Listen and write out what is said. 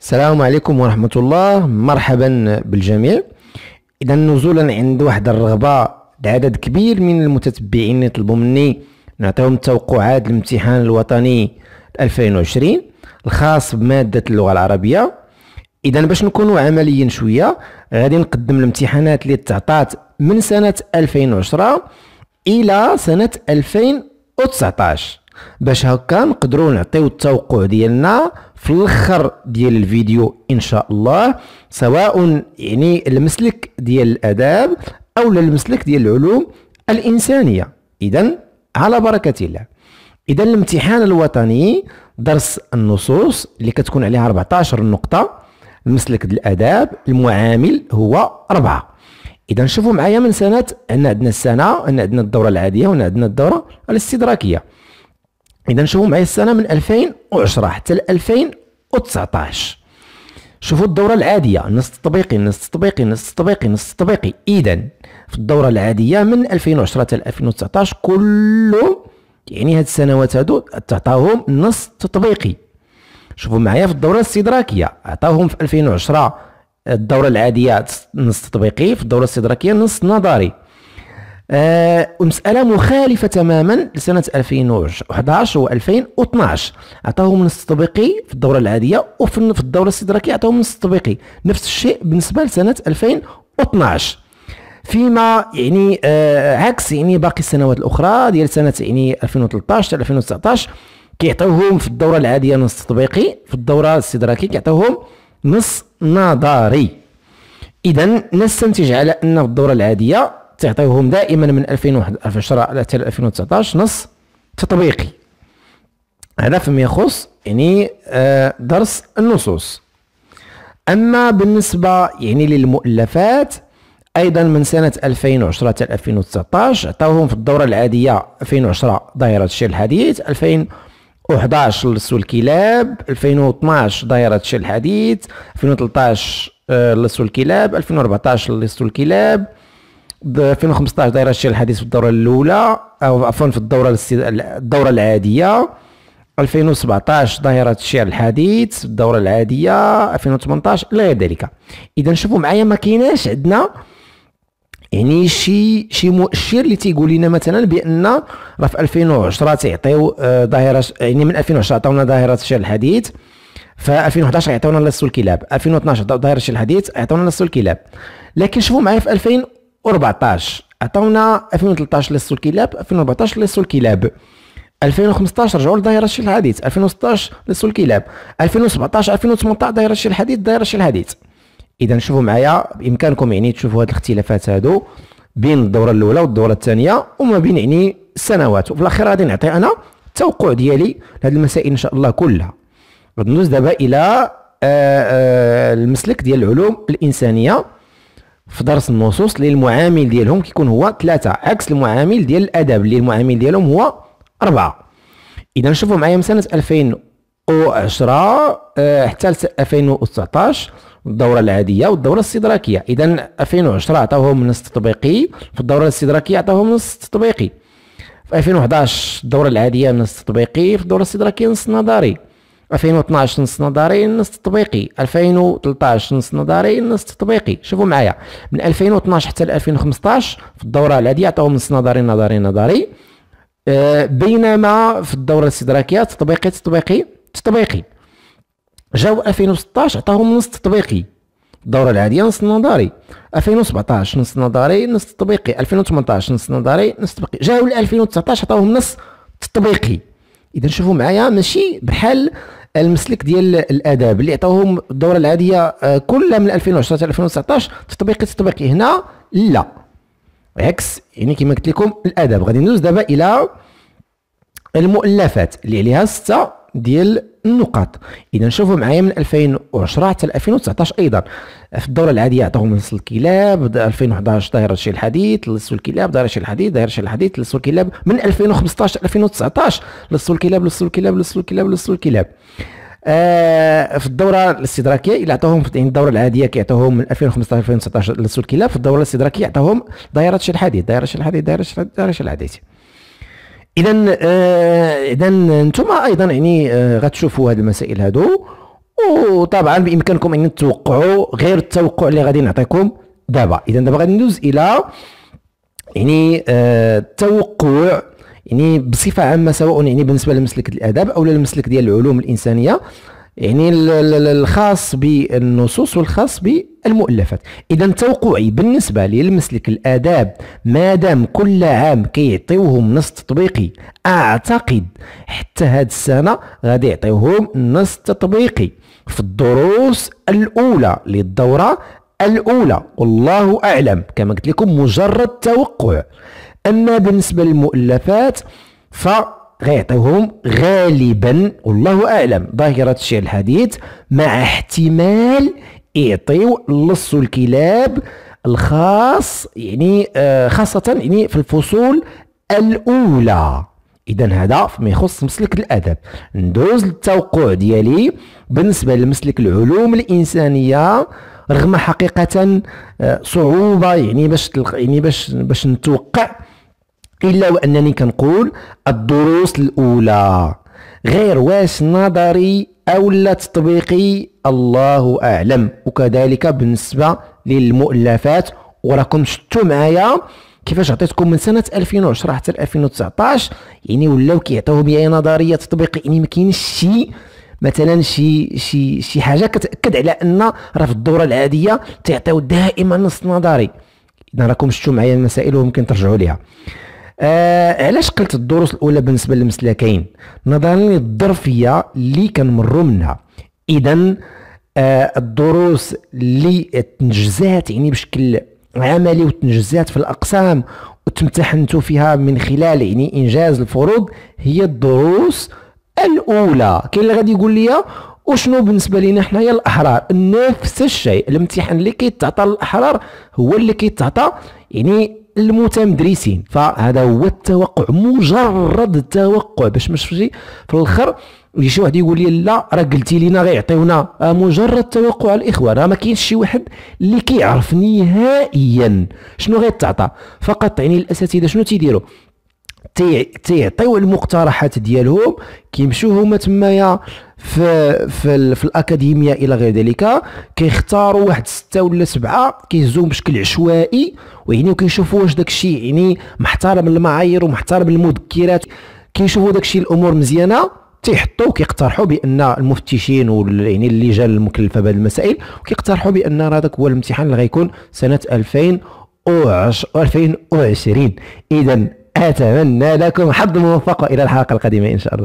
السلام عليكم ورحمة الله مرحبا بالجميع إذا نزولا عند واحد الرغبة لعدد كبير من المتتبعين يطلبوا مني نعطيهم توقعات الامتحان الوطني 2020 الخاص بمادة اللغة العربية إذا باش نكونوا عمليين شوية غادي نقدم الامتحانات اللي تعطات من سنة 2010 إلى سنة 2019 باش هكا نقدروا نعطيو التوقع ديالنا في الاخر ديال الفيديو ان شاء الله سواء يعني المسلك ديال الاداب او المسلك ديال العلوم الانسانيه اذا على بركه الله اذا الامتحان الوطني درس النصوص اللي كتكون عليها 14 نقطه المسلك ديال الاداب المعامل هو 4 اذا شوفوا معايا من سنه عندنا السنه عندنا الدوره العاديه وعندنا عندنا الدوره الاستدراكيه اذا شوفوا معايا السنه من 2010 حتى 2019 شوفوا الدورة العادية نص تطبيقي نص تطبيقي نص تطبيقي نص تطبيقي إذا في الدورة العادية من 2010 حتى 2019 كله يعني هاد السنوات هادو تعطاهم نص تطبيقي شوفوا معايا في الدورة الاستدراكية عطاهم في 2010 الدورة العادية نص تطبيقي في الدورة الاستدراكية نص نظري آه، مسألة مخالفة تماما لسنة 2011 و 2012 عطاهم نص تطبيقي في الدورة العادية وفي الدورة الاستدراكية عطاهم نص تطبيقي نفس الشيء بالنسبة لسنة 2012 فيما يعني آه عكس يعني باقي السنوات الاخرى ديال سنه يعني 2013 حتى 2019 كيعطيوهم في الدوره العاديه نص تطبيقي في الدوره الاستدراكيه كيعطيوهم نص نظري اذا نستنتج على ان في الدوره العاديه تعطيهم دائما من 2010 حتى 2019 نص تطبيقي هذا فيما يخص يعني آه، درس النصوص اما بالنسبه يعني للمؤلفات ايضا من سنه 2010 حتى 2019 عطاوهم في الدوره العاديه 2010 دائره الشيء الحديث 2011 لص الكلاب 2012 دائره الشيء الحديث 2013 لص الكلاب 2014 لص الكلاب 2015 دايره الشيء الحديث في الدوره الاولى او عفوا في الدوره الدوره العاديه 2017 ظاهرة الشعر الحديث الدورة العادية 2018 إلى غير ذلك إذا شوفوا معايا ما كايناش عندنا يعني شي شي مؤشر اللي تيقول لنا مثلا بان راه في 2010 تيعطيو ظاهره يعني من 2010 عطاونا ظاهره الشعر الحديث ف 2011 عطاونا لص الكلاب 2012 ظاهره الشعر الحديث عطاونا لص الكلاب لكن شوفوا معايا في 2000 2014 عطاونا 2013 لصو الكلاب 2014 لصو الكلاب 2015 رجعوا لدائره الشيء الحديث 2016 لصو الكلاب 2017 2018 دائره الشيء الحديث دائره الشيء الحديث اذا شوفوا معايا بامكانكم يعني تشوفوا هاد الاختلافات هادو بين الدوره الاولى والدوره الثانيه وما بين يعني السنوات وفي الاخير غادي نعطي انا التوقع ديالي لهاد المسائل ان شاء الله كلها غندوز دابا الى آآ آه، آآ آه، المسلك ديال العلوم الانسانيه في درس النصوص اللي المعامل ديالهم كيكون هو ثلاثة عكس المعامل ديال الأدب اللي المعامل ديالهم هو أربعة إذا نشوفوا معايا من سنة 2010 حتى 2019 الدورة العادية والدورة الاستدراكية إذا 2010 عطاوهم نص تطبيقي في الدورة الاستدراكية عطاوهم نص تطبيقي في 2011 الدورة العادية نص تطبيقي في الدورة الاستدراكية نص نظري 2012 نص نظري نص تطبيقي 2013 نص نظري نص تطبيقي شوفوا معايا من 2012 حتى 2015 في الدوره العاديه عطاوهم نص نظري نظري نظري أه بينما في الدوره الاستدراكيه تطبيقي تطبيقي تطبيقي جاو 2016 عطاهم نص تطبيقي الدوره العاديه نص نظري 2017 نص نظري نص تطبيقي 2018 نص نظري نص تطبيقي جاو 2019 عطاوهم نص تطبيقي اذا شوفوا معايا ماشي بحال المسلك ديال الاداب اللي عطاوهم الدوره العاديه آه، كلها من 2010 حتى 2019 تطبيقي تطبيقي هنا لا عكس يعني كما قلت لكم الاداب غادي ندوز دابا الى المؤلفات اللي عليها سته ديال النقاط اذا شوفوا معايا من 2010 حتى 2019 ايضا في الدوره العاديه عطاهم نص الكلاب 2011 ظاهر شي الحديد نصف الكلاب ظاهر شي الحديد ظاهر شي الحديد نصف الكلاب من 2015 2019 نصف الكلاب نصف الكلاب نصف الكلاب نصف آه، يعني الكلاب في الدوره الاستدراكيه اللي عطاهم في الدوره العاديه كيعطيوهم من 2015 2019 للسلك الكلاب في الدوره الاستدراكيه عطاوهم دايره شي الحديث دايره شي الحديث دايره شي الحديث اذا آه، اذا انتم ايضا يعني آه، غتشوفوا هذه المسائل هادو وطبعا بامكانكم ان تتوقعوا غير التوقع اللي غادي نعطيكم دابا اذا دابا غادي ندوز الى يعني التوقع آه، يعني بصفه عامه سواء يعني بالنسبه لمسلك الاداب او للمسلك ديال العلوم الانسانيه يعني الخاص بالنصوص والخاص ب المؤلفات اذا توقعي بالنسبه للمسلك الاداب ما دام كل عام كيعطيوهم نص تطبيقي اعتقد حتى هاد السنه غادي يعطيوهم نص تطبيقي في الدروس الاولى للدوره الاولى والله اعلم كما قلت لكم مجرد توقع اما بالنسبه للمؤلفات ف غيعطيوهم غالبا والله اعلم ظاهره الشعر الحديث مع احتمال يعطيو لصو الكلاب الخاص يعني آه، خاصة يعني في الفصول الأولى إذا هذا فيما يخص مسلك الأدب ندوز للتوقع ديالي بالنسبة لمسلك العلوم الإنسانية رغم حقيقة آه، صعوبة يعني باش يعني باش باش نتوقع إلا وأنني كنقول الدروس الأولى غير واش نظري لا تطبيقي الله أعلم وكذلك بالنسبة للمؤلفات وراكم شفتوا معايا كيفاش عطيتكم من سنه 2010 حتى 2019 يعني ولاو كيعطيو بها نظريه تطبيق يعني ما كاينش شي مثلا شي شي شي حاجه كتاكد على ان راه في الدوره العاديه تعطيو دائما نص نظري اذا راكم شفتوا معايا المسائل وممكن ترجعوا ليها آه علاش قلت الدروس الاولى بالنسبه للمسلكين نظرا للظرفيه اللي كنمروا منها اذا آه الدروس اللي تنجزات يعني بشكل عملي وتنجزات في الاقسام وتمتحنتوا فيها من خلال يعني انجاز الفروض هي الدروس الاولى كاين اللي غادي يقول لي وشنو بالنسبه لينا حنايا الاحرار نفس الشيء الامتحان اللي كيتعطى للاحرار هو اللي كيتعطى يعني المتمدرسين فهذا هو التوقع مجرد التوقع باش ما في الاخر يجي شي واحد يقول لي لا راه قلتي لينا غيعطيونا آه، مجرد توقع الاخوه راه ما كاينش شي واحد اللي كيعرف نهائيا شنو غيتعطى فقط يعني الاساتذه شنو تيديروا تيعطيو المقترحات ديالهم كيمشيو هما تمايا في في, في الاكاديميه الى غير ذلك كيختاروا واحد سته ولا سبعه كيهزوهم بشكل عشوائي ويعني وكيشوفوا واش داكشي يعني محترم المعايير ومحترم المذكرات كيشوفوا داكشي الامور مزيانه تيحطوا كيقترحوا بان المفتشين يعني اللجان المكلفه بهذه المسائل كيقترحوا بان راه هو الامتحان اللي غيكون سنه 2000 و 2020 اذا أتمنى لكم حظ موفق إلى الحلقة القادمة إن شاء الله